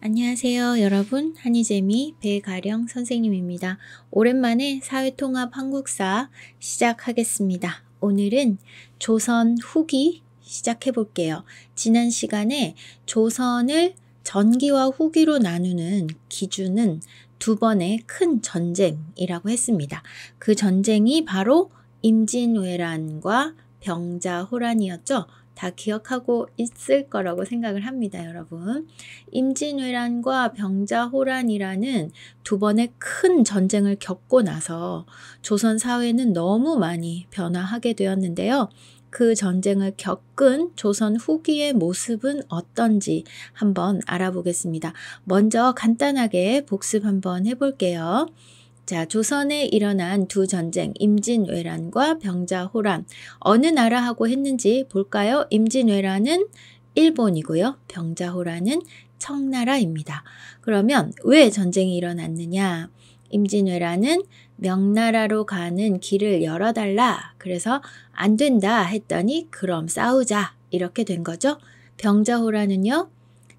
안녕하세요 여러분 한이재미 배가령 선생님입니다. 오랜만에 사회통합 한국사 시작하겠습니다. 오늘은 조선 후기 시작해 볼게요. 지난 시간에 조선을 전기와 후기로 나누는 기준은 두 번의 큰 전쟁이라고 했습니다. 그 전쟁이 바로 임진왜란과 병자호란이었죠. 다 기억하고 있을 거라고 생각을 합니다, 여러분. 임진왜란과 병자호란이라는 두 번의 큰 전쟁을 겪고 나서 조선 사회는 너무 많이 변화하게 되었는데요. 그 전쟁을 겪은 조선 후기의 모습은 어떤지 한번 알아보겠습니다. 먼저 간단하게 복습 한번 해볼게요. 자, 조선에 일어난 두 전쟁, 임진왜란과 병자호란. 어느 나라하고 했는지 볼까요? 임진왜란은 일본이고요. 병자호란은 청나라입니다. 그러면 왜 전쟁이 일어났느냐? 임진왜란은 명나라로 가는 길을 열어달라. 그래서 안 된다 했더니 그럼 싸우자. 이렇게 된 거죠. 병자호란은요.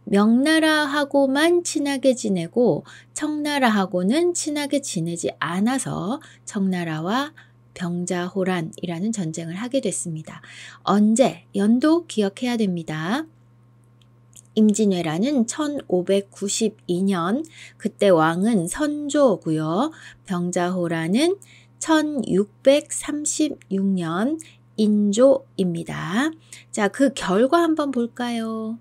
명나라하고만 친하게 지내고 청나라하고는 친하게 지내지 않아서 청나라와 병자호란이라는 전쟁을 하게 됐습니다. 언제? 연도 기억해야 됩니다. 임진왜란은 1592년, 그때 왕은 선조고요. 병자호란은 1636년 인조입니다. 자, 그 결과 한번 볼까요?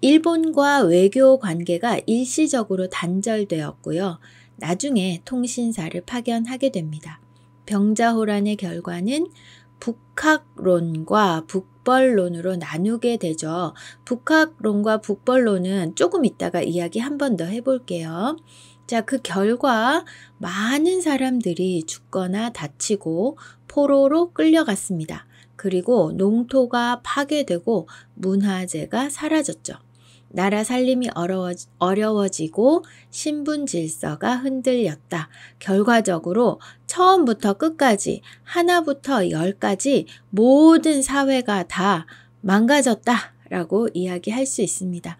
일본과 외교 관계가 일시적으로 단절되었고요. 나중에 통신사를 파견하게 됩니다. 병자호란의 결과는 북학론과 북벌론으로 나누게 되죠. 북학론과 북벌론은 조금 이따가 이야기 한 번 더 해볼게요. 자, 그 결과 많은 사람들이 죽거나 다치고 포로로 끌려갔습니다. 그리고 농토가 파괴되고 문화재가 사라졌죠. 나라 살림이 어려워, 지고 신분 질서가 흔들렸다. 결과적으로 처음부터 끝까지 하나부터 열까지 모든 사회가 다 망가졌다. 라고 이야기할 수 있습니다.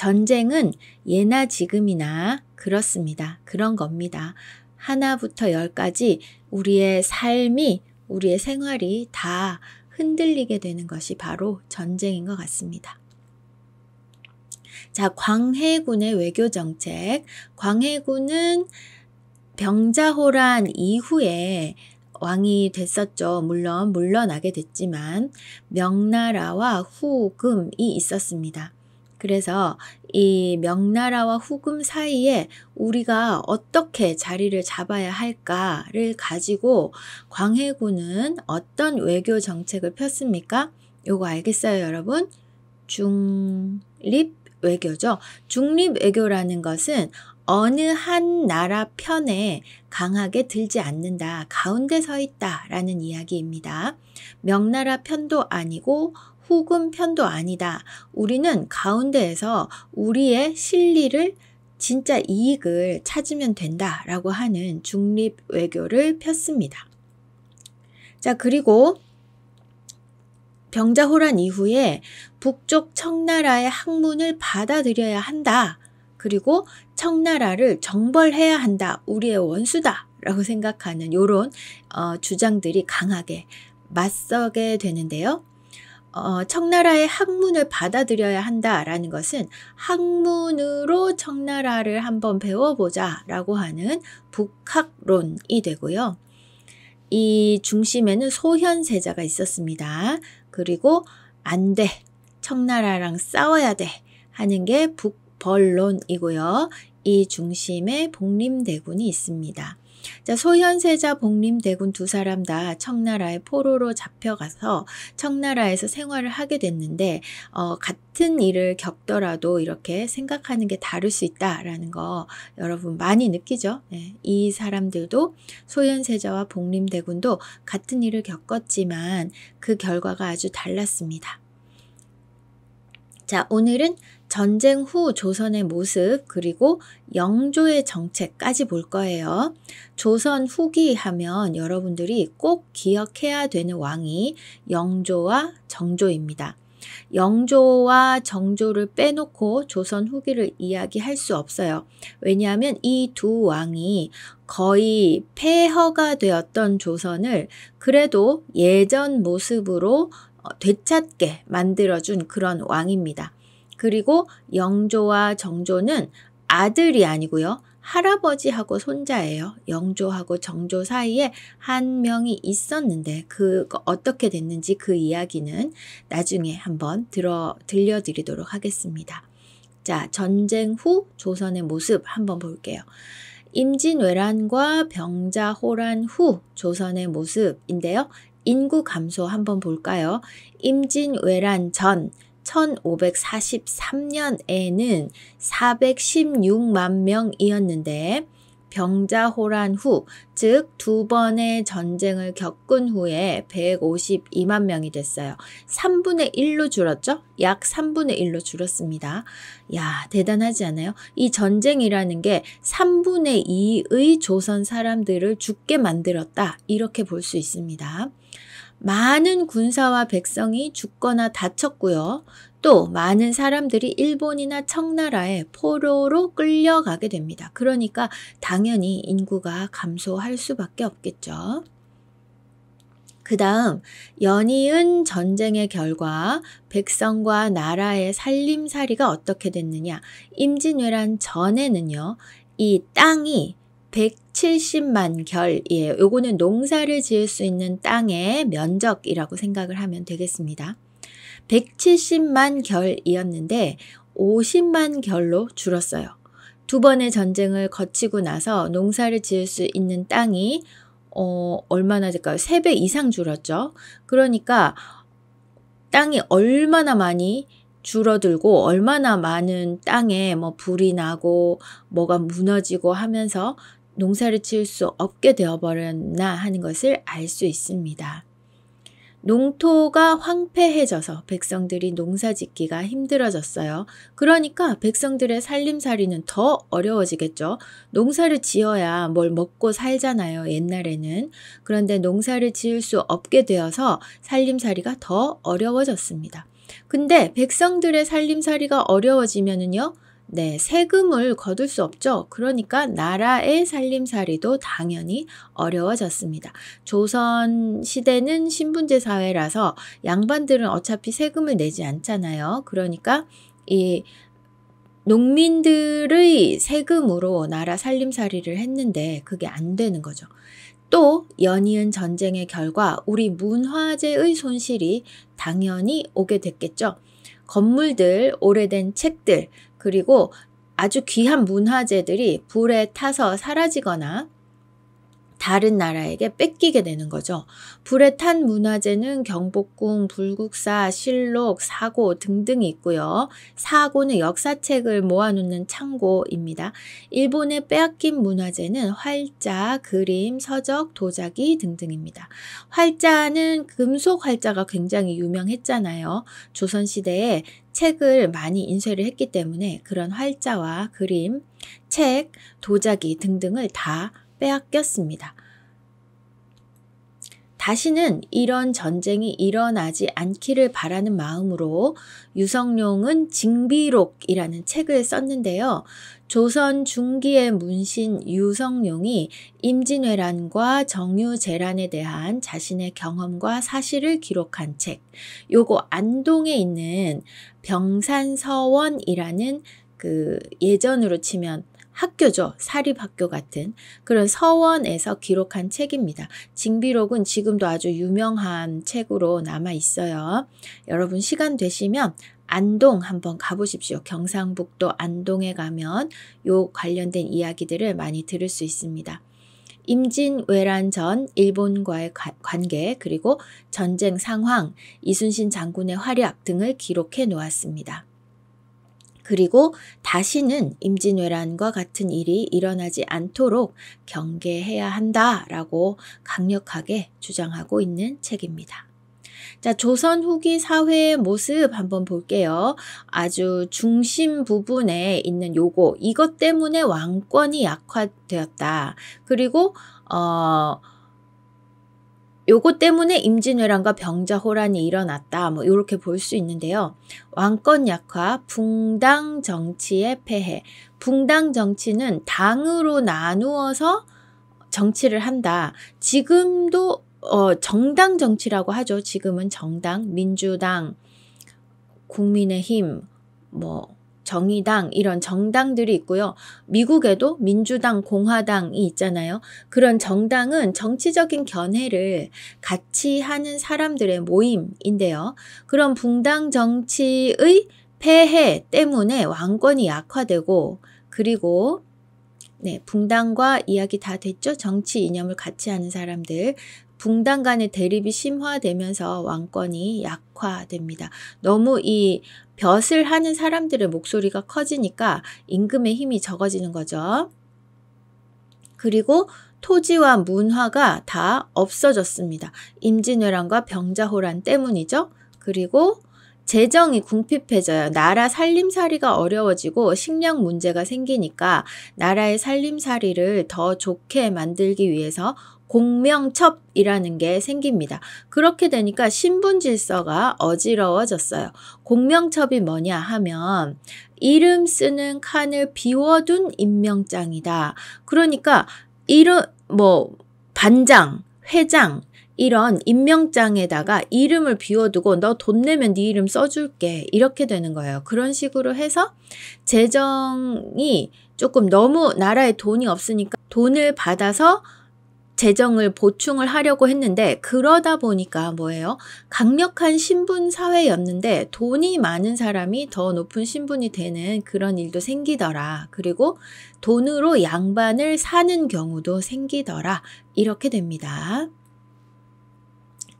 전쟁은 예나 지금이나 그렇습니다. 그런 겁니다. 하나부터 열까지 우리의 삶이, 우리의 생활이 다 흔들리게 되는 것이 바로 전쟁인 것 같습니다. 자, 광해군의 외교 정책. 광해군은 병자호란 이후에 왕이 됐었죠. 물론 물러나게 됐지만 명나라와 후금이 있었습니다. 그래서 이 명나라와 후금 사이에 우리가 어떻게 자리를 잡아야 할까를 가지고 광해군은 어떤 외교 정책을 폈습니까? 요거 알겠어요, 여러분? 중립 외교죠. 중립 외교라는 것은 어느 한 나라 편에 강하게 들지 않는다. 가운데 서 있다. 라는 이야기입니다. 명나라 편도 아니고 혹은 편도 아니다. 우리는 가운데에서 우리의 실리를 진짜 이익을 찾으면 된다 라고 하는 중립 외교를 폈습니다. 자, 그리고 병자호란 이후에 북쪽 청나라의 학문을 받아들여야 한다. 그리고 청나라를 정벌해야 한다. 우리의 원수다. 라고 생각하는 요런 어, 주장들이 강하게 맞서게 되는데요. 어, 청나라의 학문을 받아들여야 한다라는 것은 학문으로 청나라를 한번 배워보자 라고 하는 북학론이 되고요. 이 중심에는 소현세자가 있었습니다. 그리고 안 돼. 청나라랑 싸워야 돼. 하는 게 북벌론이고요. 이 중심에 복림대군이 있습니다. 자, 소현세자 복림대군 두 사람 다 청나라의 포로로 잡혀가서 청나라에서 생활을 하게 됐는데 어, 같은 일을 겪더라도 이렇게 생각하는 게 다를 수 있다라는 거 여러분 많이 느끼죠? 네, 이 사람들도 소현세자와 복림대군도 같은 일을 겪었지만 그 결과가 아주 달랐습니다. 자, 오늘은 전쟁 후 조선의 모습 그리고 영조의 정책까지 볼 거예요. 조선 후기 하면 여러분들이 꼭 기억해야 되는 왕이 영조와 정조입니다. 영조와 정조를 빼놓고 조선 후기를 이야기할 수 없어요. 왜냐하면 이 두 왕이 거의 폐허가 되었던 조선을 그래도 예전 모습으로 어, 되찾게 만들어준 그런 왕입니다. 그리고 영조와 정조는 아들이 아니고요. 할아버지하고 손자예요. 영조하고 정조 사이에 한 명이 있었는데 그 어떻게 됐는지 그 이야기는 나중에 한번 들어 들려드리도록 하겠습니다. 자, 전쟁 후 조선의 모습 한번 볼게요. 임진왜란과 병자호란 후 조선의 모습인데요. 인구 감소 한번 볼까요? 임진왜란 전 1543년에는 416만 명이었는데 병자호란 후, 즉 두 번의 전쟁을 겪은 후에 152만 명이 됐어요. 3분의 1로 줄었죠? 약 3분의 1로 줄었습니다. 야, 대단하지 않아요? 이 전쟁이라는 게 3분의 2의 조선 사람들을 죽게 만들었다. 이렇게 볼 수 있습니다. 많은 군사와 백성이 죽거나 다쳤고요. 또 많은 사람들이 일본이나 청나라에 포로로 끌려가게 됩니다. 그러니까 당연히 인구가 감소할 수밖에 없겠죠. 그 다음 연이은 전쟁의 결과 백성과 나라의 살림살이가 어떻게 됐느냐 임진왜란 전에는요. 이 땅이 170만 결이에요. 요거는 농사를 지을 수 있는 땅의 면적이라고 생각을 하면 되겠습니다. 170만 결이었는데 50만 결로 줄었어요. 두 번의 전쟁을 거치고 나서 농사를 지을 수 있는 땅이 어, 얼마나 될까요? 3배 이상 줄었죠. 그러니까 땅이 얼마나 많이 줄어들고 얼마나 많은 땅에 뭐 불이 나고 뭐가 무너지고 하면서 농사를 지을 수 없게 되어버렸나 하는 것을 알 수 있습니다. 농토가 황폐해져서 백성들이 농사 짓기가 힘들어졌어요. 그러니까 백성들의 살림살이는 더 어려워지겠죠. 농사를 지어야 뭘 먹고 살잖아요, 옛날에는. 그런데 농사를 지을 수 없게 되어서 살림살이가 더 어려워졌습니다. 근데 백성들의 살림살이가 어려워지면은요, 네, 세금을 거둘 수 없죠. 그러니까 나라의 살림살이도 당연히 어려워졌습니다. 조선 시대는 신분제 사회라서 양반들은 어차피 세금을 내지 않잖아요. 그러니까 이 농민들의 세금으로 나라 살림살이를 했는데 그게 안 되는 거죠. 또 연이은 전쟁의 결과 우리 문화재의 손실이 당연히 오게 됐겠죠. 건물들, 오래된 책들, 그리고 아주 귀한 문화재들이 불에 타서 사라지거나 다른 나라에게 뺏기게 되는 거죠. 불에 탄 문화재는 경복궁, 불국사, 실록, 사고 등등이 있고요. 사고는 역사책을 모아놓는 창고입니다. 일본의 빼앗긴 문화재는 활자, 그림, 서적, 도자기 등등입니다. 활자는 금속 활자가 굉장히 유명했잖아요. 조선시대에 책을 많이 인쇄를 했기 때문에 그런 활자와 그림, 책, 도자기 등등을 다 빼앗겼습니다. 다시는 이런 전쟁이 일어나지 않기를 바라는 마음으로 유성룡은 징비록이라는 책을 썼는데요. 조선 중기의 문신 유성룡이 임진왜란과 정유재란에 대한 자신의 경험과 사실을 기록한 책. 요거 안동에 있는 병산서원이라는 그 예전으로 치면 학교죠. 사립학교 같은 그런 서원에서 기록한 책입니다. 징비록은 지금도 아주 유명한 책으로 남아 있어요. 여러분 시간 되시면 안동 한번 가보십시오. 경상북도 안동에 가면 요 관련된 이야기들을 많이 들을 수 있습니다. 임진왜란 전 일본과의 관계 그리고 전쟁 상황, 이순신 장군의 활약 등을 기록해 놓았습니다. 그리고 다시는 임진왜란과 같은 일이 일어나지 않도록 경계해야 한다라고 강력하게 주장하고 있는 책입니다. 자, 조선 후기 사회의 모습 한번 볼게요. 아주 중심 부분에 있는 요거, 이것 때문에 왕권이 약화되었다. 그리고, 어, 요거 때문에 임진왜란과 병자호란이 일어났다. 뭐 요렇게 볼 수 있는데요. 왕권 약화, 붕당 정치의 폐해. 붕당 정치는 당으로 나누어서 정치를 한다. 지금도 어, 정당 정치라고 하죠. 지금은 정당, 민주당, 국민의힘, 뭐 정의당 이런 정당들이 있고요. 미국에도 민주당, 공화당이 있잖아요. 그런 정당은 정치적인 견해를 같이 하는 사람들의 모임인데요. 그런 붕당 정치의 폐해 때문에 왕권이 약화되고 그리고 네, 붕당과 이야기 다 됐죠? 정치 이념을 같이 하는 사람들. 붕당 간의 대립이 심화되면서 왕권이 약화됩니다. 너무 이 벼슬 하는 사람들의 목소리가 커지니까 임금의 힘이 적어지는 거죠. 그리고 토지와 문화가 다 없어졌습니다. 임진왜란과 병자호란 때문이죠. 그리고 재정이 궁핍해져요. 나라 살림살이가 어려워지고 식량 문제가 생기니까 나라의 살림살이를 더 좋게 만들기 위해서 공명첩이라는 게 생깁니다. 그렇게 되니까 신분 질서가 어지러워졌어요. 공명첩이 뭐냐 하면 이름 쓰는 칸을 비워둔 임명장이다. 그러니까 이름 뭐 반장, 회장 이런 임명장에다가 이름을 비워두고 너 돈 내면 네 이름 써줄게 이렇게 되는 거예요. 그런 식으로 해서 재정이 조금 너무 나라에 돈이 없으니까 돈을 받아서 재정을 보충을 하려고 했는데 그러다 보니까 뭐예요? 강력한 신분 사회였는데 돈이 많은 사람이 더 높은 신분이 되는 그런 일도 생기더라. 그리고 돈으로 양반을 사는 경우도 생기더라. 이렇게 됩니다.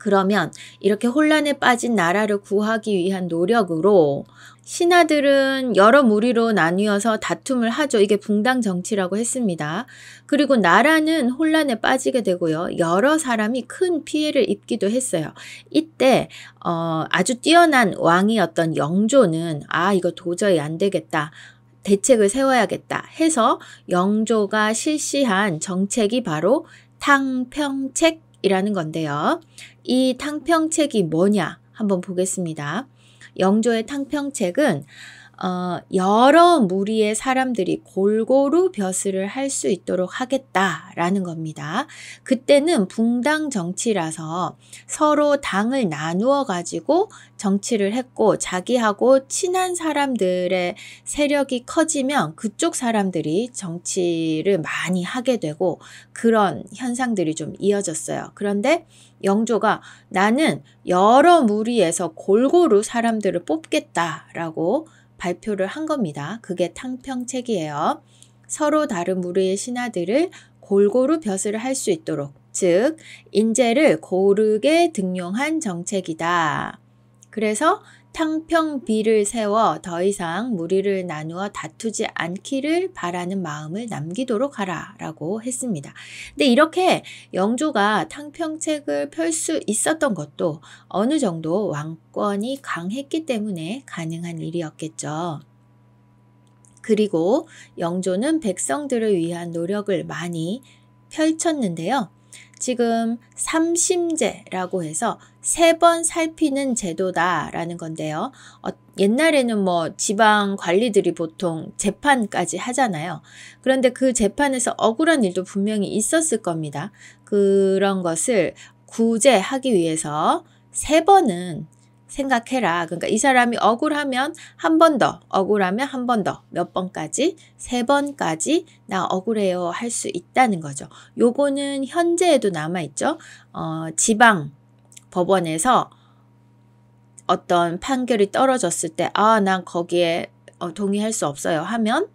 그러면 이렇게 혼란에 빠진 나라를 구하기 위한 노력으로 신하들은 여러 무리로 나뉘어서 다툼을 하죠. 이게 붕당 정치라고 했습니다. 그리고 나라는 혼란에 빠지게 되고요. 여러 사람이 큰 피해를 입기도 했어요. 이때 어, 아주 뛰어난 왕이었던 영조는 아 이거 도저히 안 되겠다. 대책을 세워야겠다 해서 영조가 실시한 정책이 바로 탕평책 이라는 건데요. 이 탕평책이 뭐냐 한번 보겠습니다. 영조의 탕평책은 어, 여러 무리의 사람들이 골고루 벼슬을 할 수 있도록 하겠다라는 겁니다. 그때는 붕당 정치라서 서로 당을 나누어 가지고 정치를 했고 자기하고 친한 사람들의 세력이 커지면 그쪽 사람들이 정치를 많이 하게 되고 그런 현상들이 좀 이어졌어요. 그런데 영조가 나는 여러 무리에서 골고루 사람들을 뽑겠다라고 발표를 한 겁니다. 그게 탕평책이에요. 서로 다른 무리의 신하들을 골고루 벼슬을 할 수 있도록 즉 인재를 고르게 등용한 정책이다. 그래서 탕평비를 세워 더 이상 무리를 나누어 다투지 않기를 바라는 마음을 남기도록 하라 라고 했습니다. 근데 이렇게 영조가 탕평책을 펼 수 있었던 것도 어느 정도 왕권이 강했기 때문에 가능한 일이었겠죠. 그리고 영조는 백성들을 위한 노력을 많이 펼쳤는데요. 지금 삼심제라고 해서 세번 살피는 제도다라는 건데요. 어, 옛날에는 뭐 지방 관리들이 보통 재판까지 하잖아요. 그런데 그 재판에서 억울한 일도 분명히 있었을 겁니다. 그런 것을 구제하기 위해서 세 번은 생각해라. 그러니까 이 사람이 억울하면 한 번 더, 억울하면 한 번 더, 몇 번까지, 세 번까지 나 억울해요 할 수 있다는 거죠. 요거는 현재에도 남아있죠. 어, 지방 법원에서 어떤 판결이 떨어졌을 때, 아, 난 거기에 어, 동의할 수 없어요 하면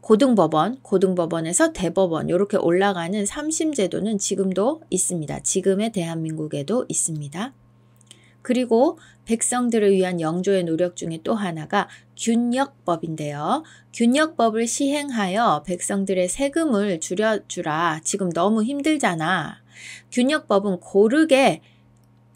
고등법원, 고등법원에서 대법원 이렇게 올라가는 삼심 제도는 지금도 있습니다. 지금의 대한민국에도 있습니다. 그리고 백성들을 위한 영조의 노력 중에 또 하나가 균역법인데요. 균역법을 시행하여 백성들의 세금을 줄여주라. 지금 너무 힘들잖아. 균역법은 고르게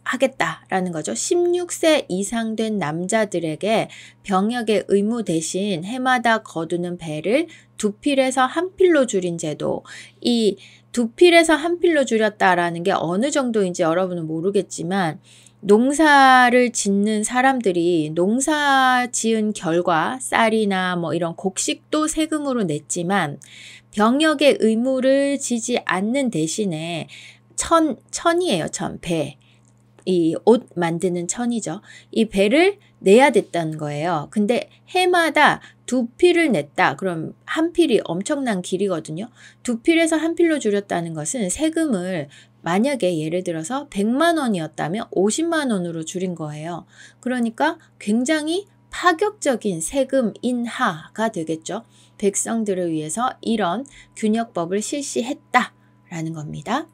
하겠다라는 거죠. 16세 이상 된 남자들에게 병역의 의무 대신 해마다 거두는 배를 두 필에서 한 필로 줄인 제도. 이 두 필에서 한 필로 줄였다라는 게 어느 정도인지 여러분은 모르겠지만 농사를 짓는 사람들이 농사 지은 결과 쌀이나 뭐 이런 곡식도 세금으로 냈지만 병역의 의무를 지지 않는 대신에 천, 천이에요, 천, 배. 이옷 만드는 천이죠. 이 배를 내야 됐다는 거예요. 근데 해마다 두 필을 냈다. 그럼 한 필이 엄청난 길이거든요. 두 필에서 한 필로 줄였다는 것은 세금을 만약에 예를 들어서 100만 원이었다면 50만 원으로 줄인 거예요. 그러니까 굉장히 파격적인 세금 인하가 되겠죠. 백성들을 위해서 이런 균역법을 실시했다라는 겁니다.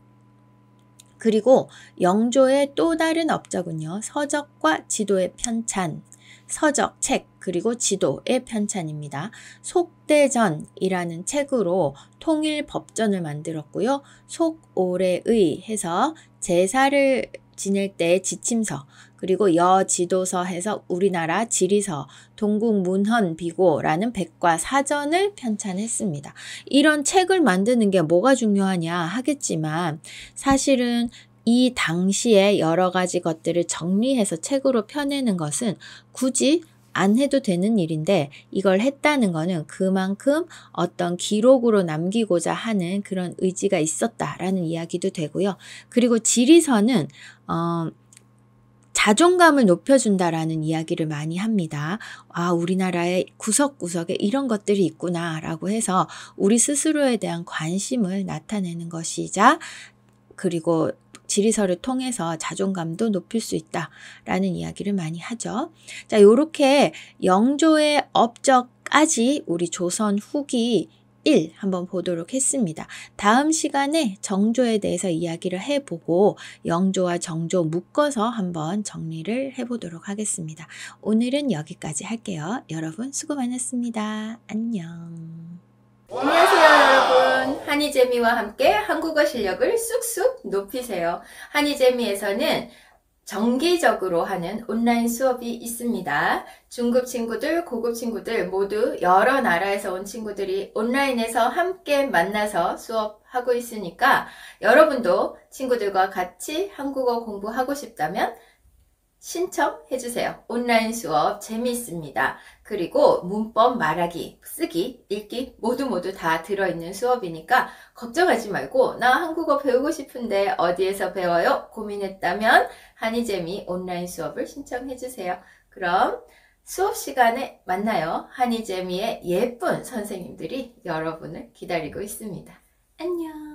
그리고 영조의 또 다른 업적은요. 서적과 지도의 편찬, 서적, 책, 그리고 지도의 편찬입니다. 속대전이라는 책으로 통일 법전을 만들었고요. 속오래의 해서 제사를 지낼 때의 지침서, 그리고 여지도서해서 우리나라 지리서, 동국문헌 비고라는 백과 사전을 편찬했습니다. 이런 책을 만드는 게 뭐가 중요하냐 하겠지만 사실은 이 당시에 여러 가지 것들을 정리해서 책으로 펴내는 것은 굳이 안 해도 되는 일인데 이걸 했다는 거는 그만큼 어떤 기록으로 남기고자 하는 그런 의지가 있었다라는 이야기도 되고요. 그리고 지리선은 어, 자존감을 높여준다라는 이야기를 많이 합니다. 아, 우리나라의 구석구석에 이런 것들이 있구나라고 해서 우리 스스로에 대한 관심을 나타내는 것이자 그리고 지리서를 통해서 자존감도 높일 수 있다라는 이야기를 많이 하죠. 자, 요렇게 영조의 업적까지 우리 조선 후기 1 한번 보도록 했습니다. 다음 시간에 정조에 대해서 이야기를 해보고 영조와 정조 묶어서 한번 정리를 해보도록 하겠습니다. 오늘은 여기까지 할게요. 여러분 수고 많았습니다. 안녕. 안녕하세요 여러분 한이재미와 함께 한국어 실력을 쑥쑥 높이세요 한이재미에서는 정기적으로 하는 온라인 수업이 있습니다. 중급 친구들, 고급 친구들 모두 여러 나라에서 온 친구들이 온라인에서 함께 만나서 수업하고 있으니까 여러분도 친구들과 같이 한국어 공부하고 싶다면 신청해주세요. 온라인 수업 재미있습니다. 그리고 문법, 말하기, 쓰기, 읽기 모두 모두 다 들어있는 수업이니까 걱정하지 말고 나 한국어 배우고 싶은데 어디에서 배워요? 고민했다면 한이재미 온라인 수업을 신청해주세요. 그럼 수업 시간에 만나요. 한이재미의 예쁜 선생님들이 여러분을 기다리고 있습니다. 안녕!